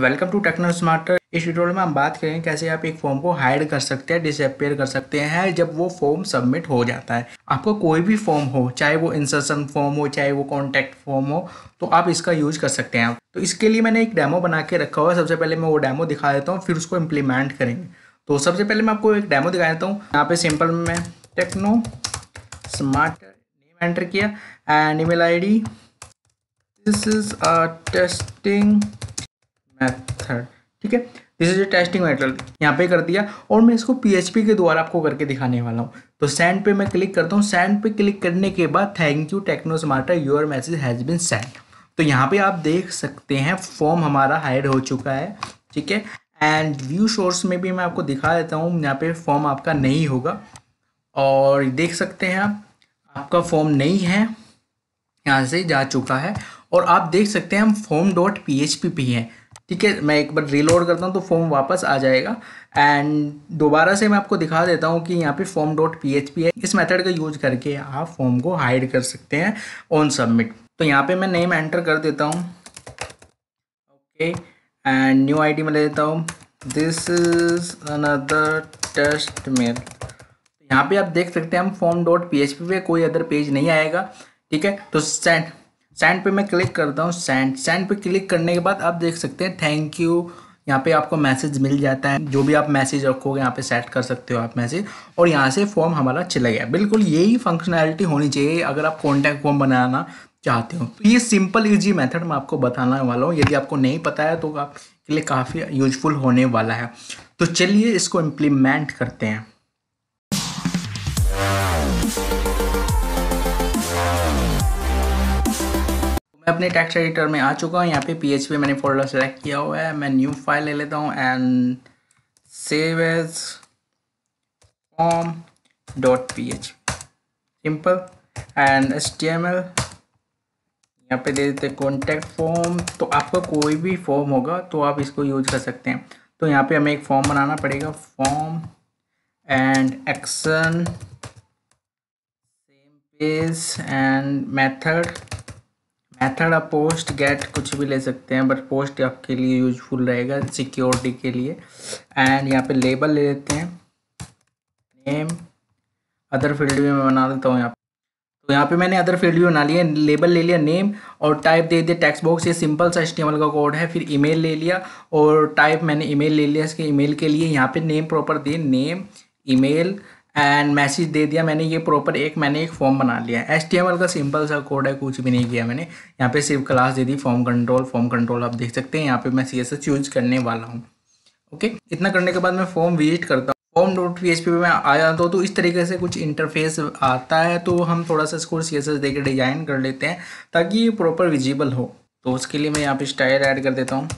welcome to techno smarter इस tutorial में हम बात करें कैसे आप एक फॉर्म को हाइड कर सकते हैं डिसअपेयर कर सकते हैं जब वो फॉर्म सबमिट हो जाता है आपका कोई भी फॉर्म हो चाहे वो इंसर्सन फॉर्म हो चाहे वो कॉन्टैक्ट फॉर्म हो तो आप इसका यूज कर सकते हैं तो इसके लिए मैंने एक डेमो बना के रखा हुआ है सबसे पहले मैं वो डेमो दिखा देता हूँ फिर उसको इम्प्लीमेंट करेंगे तो सबसे पहले मैं आपको एक डेमो दिखा देता हूँ यहाँ पे सिंपल मैं टेक्नो स्मार्ट नेम एंटर किया and email D this is a testing method ठीक है this is a testing method यहाँ पे कर दिया और मैं इसको पी के द्वारा आपको करके दिखाने वाला हूँ तो सेंड पे मैं क्लिक करता हूँ सेंड पे क्लिक करने के बाद thank you techno smarter your message has been send तो यहाँ पे आप देख सकते हैं फॉर्म हमारा हाइड हो चुका है ठीक है एंड व्यू शोर्स में भी मैं आपको दिखा देता हूँ यहाँ पे फॉर्म आपका नहीं होगा और देख सकते हैं आपका फॉर्म नहीं है यहाँ से जा चुका है और आप देख सकते हैं हम form dot P H P पे हैं ठीक है मैं एक बार रीलोड करता हूँ तो फॉर्म वापस आ जाएगा एंड दोबारा से मैं आपको दिखा देता हूँ कि यहाँ पे form dot P H P है इस मेथड का यूज करके आप फॉर्म को हाइड कर सकते हैं ऑन सबमिट तो यहाँ पे मैं नेम एंटर कर देता हूँ okay and new I D में ले देता हूँ this is another test mail यहाँ पे आप देख सकते हैं हम form dot P H P पे कोई अदर पेज नहीं आएगा ठीक है तो सेंड सेंड पे मैं क्लिक करता हूँ सेंड सेंड पे क्लिक करने के बाद आप देख सकते हैं थैंक यू यहाँ पे आपको मैसेज मिल जाता है जो भी आप मैसेज रखोगे यहाँ पे सेट कर सकते हो आप मैसेज और यहाँ से फॉर्म हमारा चला गया बिल्कुल यही फंक्शनैलिटी होनी चाहिए अगर आप कॉन्टैक्ट फॉर्म बनाना चाहते हो तो ये सिंपल इजी मेथड मैं आपको बताने वाला हूँ यदि आपको नहीं पता है तो आपके लिए काफ़ी यूजफुल होने वाला है तो चलिए इसको इम्प्लीमेंट करते हैं अपने टेक्स्ट एडिटर में आ चुका हूँ यहाँ पे पी मैंने फोल्डर सेलेक्ट किया हुआ है मैं न्यू फाइल ले लेता हूँ and save as form dot P H simple and S T M L यहाँ पे दे देते कॉन्टैक्ट फॉर्म तो आपका कोई भी फॉर्म होगा तो आप इसको यूज कर सकते हैं तो यहाँ पे हमें एक फॉर्म बनाना पड़ेगा form and action same page and method method आप पोस्ट गेट कुछ भी ले सकते हैं बट पोस्ट आपके लिए यूजफुल रहेगा सिक्योरिटी के लिए एंड यहाँ पे लेबल ले लेते हैं नेम अदर फील्ड भी मैं बना देता हूँ यहाँ तो यहाँ पे मैंने अदर फील्ड भी बना लिया लेबल ले लिया नेम और टाइप दे दिया टेक्स्ट बॉक्स ये सिंपल सा एच का कोड है फिर मेल ले लिया और टाइप मैंने ईमेल ले लिया इसके मेल के लिए यहाँ पे नेम प्रॉपर दिए नेम मेल एंड मैसेज दे दिया मैंने ये प्रॉपर एक मैंने एक फॉर्म बना लिया है एच का सिंपल सा कोड है कुछ भी नहीं किया मैंने यहाँ पे सिर्फ क्लास दे दी फॉर्म कंट्रोल फॉर्म कंट्रोल आप देख सकते हैं यहाँ पे मैं सी एस चूज करने वाला हूँ ओके इतना करने के बाद मैं फॉर्म विजिट करता हूँ form dot P H P पर मैं आ जाता हूँ तो इस तरीके से कुछ इंटरफेस आता है तो हम थोड़ा सा इसको सी एस एस दे के डिजाइन कर लेते हैं ताकि ये प्रॉपर विजिबल हो तो उसके लिए मैं यहाँ पे स्टाइल ऐड कर देता हूँ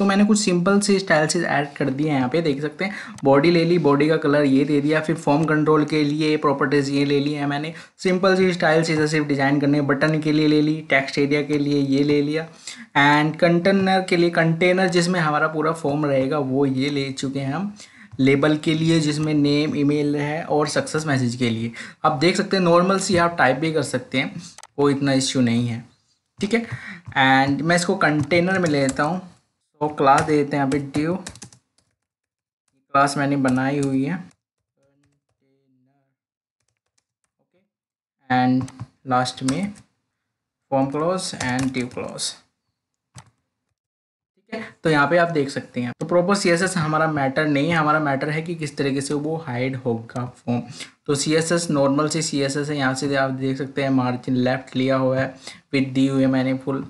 तो मैंने कुछ सिंपल से से ऐड कर दिए यहाँ पे देख सकते हैं बॉडी ले ली बॉडी का कलर ये दे दिया फिर फॉर्म कंट्रोल के लिए प्रॉपर्टीज़ ये ले ली है मैंने सिंपल सी स्टाइल से सिर्फ डिज़ाइन करने बटन के लिए ले ली टेक्स्ट एरिया के लिए ये ले लिया एंड कंटेनर के लिए कंटेनर जिसमें हमारा पूरा फॉर्म रहेगा वो ये ले चुके हैं हम लेबल के लिए जिसमें नेम ईमेल है और सक्सेस मैसेज के लिए आप देख सकते हैं नॉर्मल सी आप टाइप भी कर सकते हैं कोई इतना इश्यू नहीं है ठीक है एंड मैं इसको कंटेनर में ले लेता हूँ तो क्लास दे देते हैं अभी ड्यू क्लास मैंने बनाई हुई है ओके एंड लास्ट में form close and due close ठीक है तो यहाँ पे आप देख सकते हैं तो प्रोपर सी एस एस हमारा मैटर नहीं है हमारा मैटर है कि किस तरीके से वो हाइड होगा फॉर्म तो सी एस एस नॉर्मल से सी एस एस है यहाँ से आप देख सकते हैं मार्जिन लेफ्ट लिया हुआ है विद दी हुई है मैंने फुल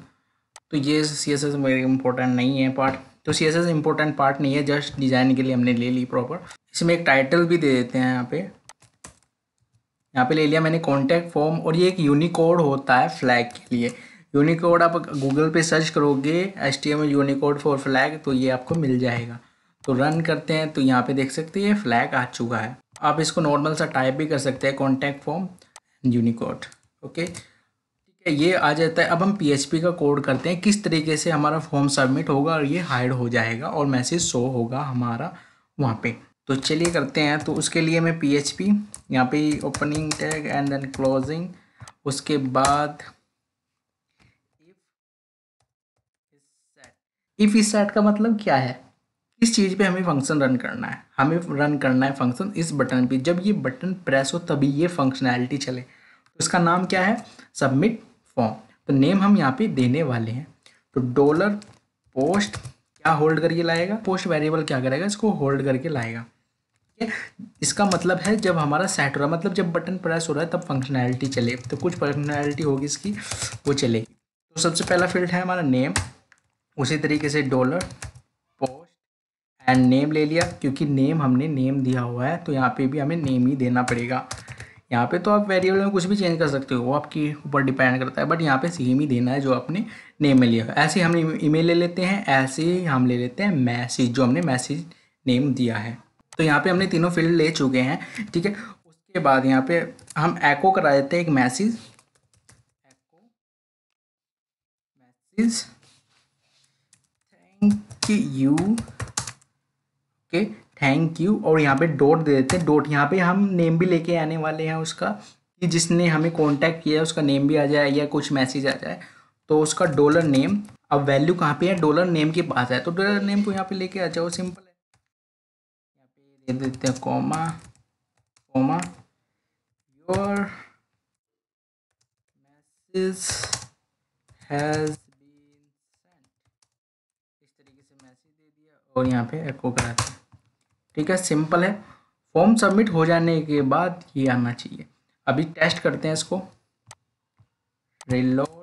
तो ये सी एस एस मेरे इंपॉर्टेंट नहीं है पार्ट तो C S S important part नहीं है जस्ट डिज़ाइन के लिए हमने ले ली प्रॉपर इसमें एक टाइटल भी दे देते हैं यहाँ पे यहाँ पे ले लिया मैंने कॉन्टैक्ट फॉर्म और ये एक यूनिकोड होता है फ्लैग के लिए यूनिकोड आप गूगल पे सर्च करोगे S T M unicode for flag तो ये आपको मिल जाएगा तो रन करते हैं तो यहाँ पे देख सकते हैं फ्लैग आ चुका है आप इसको नॉर्मल सा टाइप भी कर सकते हैं कॉन्टैक्ट फॉर्म यूनिकोड ओके ये आ जाता है अब हम पी का कोड करते हैं किस तरीके से हमारा फॉर्म सबमिट होगा और ये हाइड हो जाएगा और मैसेज शो होगा हमारा वहाँ पे तो चलिए करते हैं तो उसके लिए मैं पी एच पी यहाँ पे opening tag and then closing उसके बाद इफ इस सेट का मतलब क्या है किस चीज़ पे हमें फंक्शन रन करना है हमें रन करना है फंक्शन इस बटन पे जब ये बटन प्रेस हो तभी ये फंक्शनैलिटी चले तो इसका नाम क्या है सबमिट फॉर्म तो नेम हम यहाँ पे देने वाले हैं तो डॉलर पोस्ट क्या होल्ड करके लाएगा पोस्ट वेरिएबल क्या करेगा इसको होल्ड करके लाएगा इसका मतलब है जब हमारा सेट हो रहा है मतलब जब बटन प्रेस हो रहा है तब फंक्शनैलिटी चले तो कुछ फंक्शनैलिटी होगी इसकी वो चलेगी तो सबसे पहला फील्ड है हमारा नेम उसी तरीके से डॉलर पोस्ट एंड नेम ले लिया क्योंकि नेम हमने नेम दिया हुआ है तो यहाँ पे भी हमें नेम ही देना पड़ेगा यहाँ पे तो आप वेरिएबल में कुछ भी चेंज कर सकते हो वो आपके ऊपर डिपेंड करता है बट यहाँ पे सेम ही देना है जो आपने नेम में लिया ऐसे हम ईमेल ले लेते हैं ऐसे ही हम ले लेते हैं मैसेज जो हमने मैसेज नेम दिया है तो यहाँ पे हमने तीनों फील्ड ले चुके हैं ठीक है उसके बाद यहाँ पे हम एको करा देते हैं एक message echo message thank you okay thank you और यहाँ पे डॉट दे देते हैं डॉट यहाँ पे हम नेम भी लेके आने वाले हैं उसका कि जिसने हमें कांटेक्ट किया है उसका नेम भी आ जाए या कुछ मैसेज आ जाए तो उसका डॉलर नेम अब वैल्यू कहाँ पे है डॉलर नेम के पास है तो डॉलर नेम को यहाँ पे लेके आ जाओ सिंपल है यहाँ पे दे देते हैं comma comma your message has been sent इस तरीके से मैसेज दे दिया और यहाँ पे एक्को कराते हैं ठीक है सिंपल है फॉर्म सबमिट हो जाने के बाद ये आना चाहिए अभी टेस्ट करते हैं इसको रिलोड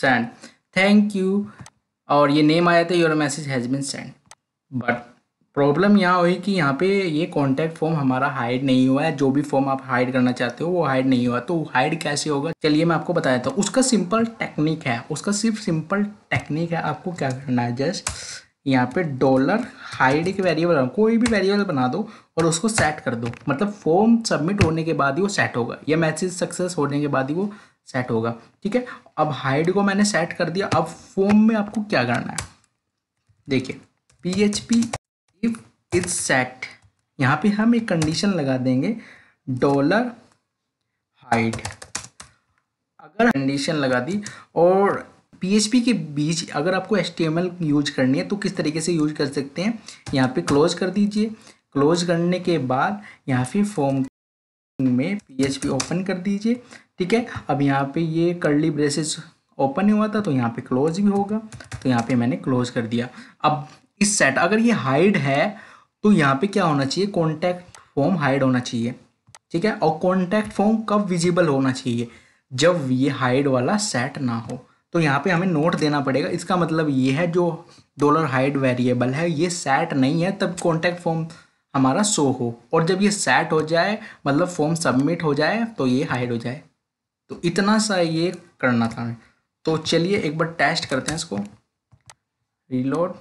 सेंड थैंक यू और ये नेम आया था your message has been send but problem यहाँ हुई कि यहाँ पे ये कॉन्टैक्ट फॉर्म हमारा हाइड नहीं हुआ है जो भी फॉर्म आप हाइड करना चाहते हो वो हाइड नहीं हुआ तो हाइड कैसे होगा चलिए मैं आपको बता देता हूँ उसका सिंपल टेक्निक है उसका सिर्फ सिंपल टेक्निक है आपको क्या करना है जस्ट यहाँ पे डॉलर हाइड एक वेरिएबल कोई भी वेरिएबल बना दो और उसको सेट कर दो मतलब फॉर्म सबमिट होने के बाद ही वो सेट होगा या मैसेज सक्सेस होने के बाद ही वो सेट होगा ठीक है अब हाइड को मैंने सेट कर दिया अब फॉर्म में आपको क्या करना है देखिए P H P if is set यहाँ पे हम एक कंडीशन लगा देंगे डॉलर हाइट अगर कंडीशन लगा दी और पी के बीच अगर आपको एस यूज करनी है तो किस तरीके से यूज कर सकते हैं यहाँ पे क्लोज कर दीजिए क्लोज करने के बाद यहाँ पे फॉर्म में पी ओपन कर दीजिए ठीक है अब यहाँ पे ये कर्ली ब्रेसेस ओपन हुआ था तो यहाँ पे क्लोज भी होगा तो यहाँ पे मैंने क्लोज कर दिया अब इस सेट अगर ये हाइड है तो यहाँ पे क्या होना चाहिए कॉन्टैक्ट फॉर्म हाइड होना चाहिए ठीक है और कॉन्टैक्ट फॉर्म कब विजिबल होना चाहिए जब ये हाइड वाला सेट ना हो तो यहाँ पे हमें नोट देना पड़ेगा इसका मतलब ये है जो डॉलर हाइड वेरिएबल है ये सेट नहीं है तब कॉन्टैक्ट फॉर्म हमारा शो हो और जब ये सेट हो जाए मतलब फॉर्म सबमिट हो जाए तो ये हाइड हो जाए तो इतना सा ये करना था तो चलिए एक बार टेस्ट करते हैं इसको रीलोड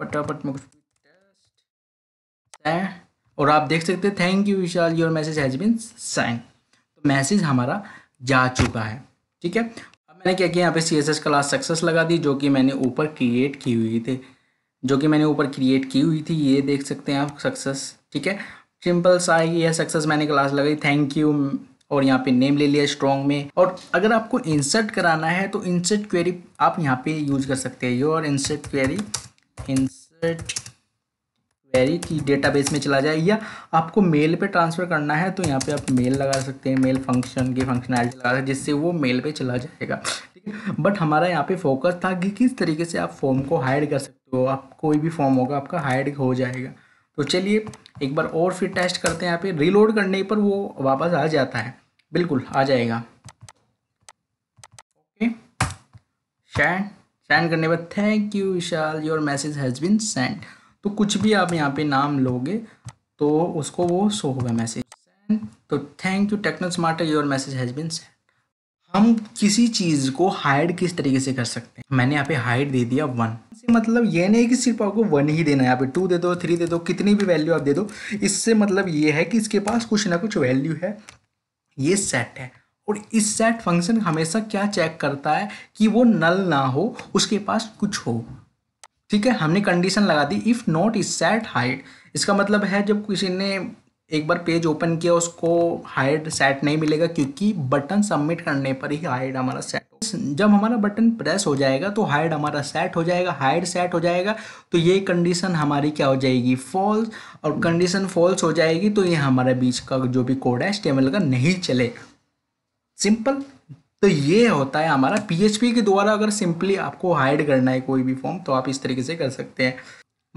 फटाफट मुख टेस्ट और आप देख सकते हैं thank you Vishal your message has been sign तो मैसेज हमारा जा चुका है ठीक है अब मैंने क्या किया यहाँ पे C S S class success लगा दी जो कि मैंने ऊपर क्रिएट की हुई थी जो कि मैंने ऊपर क्रिएट की हुई थी ये देख सकते हैं आप सक्सेस ठीक है सिंपल सा यह सक्सेस मैंने क्लास लगाई थैंक यू और यहाँ पे नेम ले लिया स्ट्रॉन्ग में और अगर आपको इंसर्ट कराना है तो इंसर्ट क्वेरी आप यहाँ पे यूज कर सकते हैं your insert query insert query की डेटाबेस में चला जाए या आपको मेल पे ट्रांसफ़र करना है तो यहाँ पे आप मेल लगा सकते हैं मेल फंक्शन की फंक्शनैलिटी लगा सकते हैं जिससे वो मेल पे चला जाएगा ठीक है बट हमारा यहाँ पे फोकस था कि किस तरीके से आप फॉर्म को हाइड कर सकते हो आप कोई भी फॉर्म होगा आपका हाइड हो जाएगा तो चलिए एक बार और फिर टेस्ट करते हैं यहाँ पे रिलोड करने पर वो वापस आ जाता है बिल्कुल आ जाएगा ओके शैंड सेंड करने पर thank you Vishal your message has been send तो कुछ भी आप यहाँ पे नाम लोगे तो उसको वो शो होगा मैसेज सेंड तो thank you techno smarter your message has been send हम किसी चीज़ को हाइड किस तरीके से कर सकते हैं मैंने यहाँ पे हाइड दे दिया वन मतलब ये नहीं कि सिर्फ आपको वन ही देना है यहाँ पे टू दे दो थ्री दे दो कितनी भी वैल्यू आप दे दो इससे मतलब ये है कि इसके पास कुछ ना कुछ वैल्यू है ये सेट है और इस सेट फंक्शन हमेशा क्या चेक करता है कि वो नल ना हो उसके पास कुछ हो ठीक है हमने कंडीशन लगा दी if not is set height इसका मतलब है जब किसी ने एक बार पेज ओपन किया उसको हाइड सेट नहीं मिलेगा क्योंकि बटन सबमिट करने पर ही हाइड हमारा सेट जब हमारा बटन प्रेस हो जाएगा तो हाइड हमारा सेट हो जाएगा हाइड सेट हो जाएगा तो ये कंडीशन हमारी क्या हो जाएगी फॉल्स और कंडीशन फॉल्स हो जाएगी तो ये हमारे बीच का जो भी कोड है स्टेमल का नहीं चले सिंपल तो ये होता है हमारा पीएचपी के द्वारा अगर सिंपली आपको हाइड करना है कोई भी फॉर्म तो आप इस तरीके से कर सकते हैं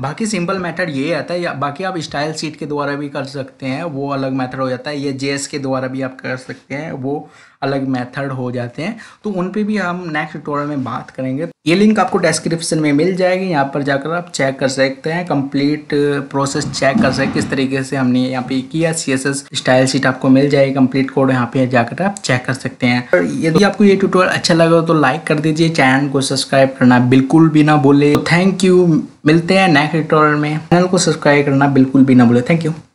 बाकी सिंपल मेथड ये आता है या बाकी आप स्टाइल सीट के द्वारा भी कर सकते हैं वो अलग मेथड हो जाता है ये जेएस के द्वारा भी आप कर सकते हैं वो अलग मेथड हो जाते हैं तो उन पे भी हम नेक्स्ट ट्यूटोरियल में बात करेंगे ये लिंक आपको डिस्क्रिप्शन में मिल जाएगी यहाँ पर जाकर आप चेक कर सकते हैं कंप्लीट प्रोसेस चेक कर सकते किस तरीके से हमने यहाँ पे किया C S S style sheet आपको मिल जाएगी कंप्लीट कोड यहाँ पे जाकर आप चेक कर सकते हैं यदि आपको ये ट्यूटोरियल अच्छा लगा तो लाइक कर दीजिए चैनल को सब्सक्राइब करना बिल्कुल भी ना बोले थैंक यू मिलते हैं नेक्स्ट ट्यूटोरियल में चैनल को सब्सक्राइब करना बिल्कुल भी ना बोले थैंक यू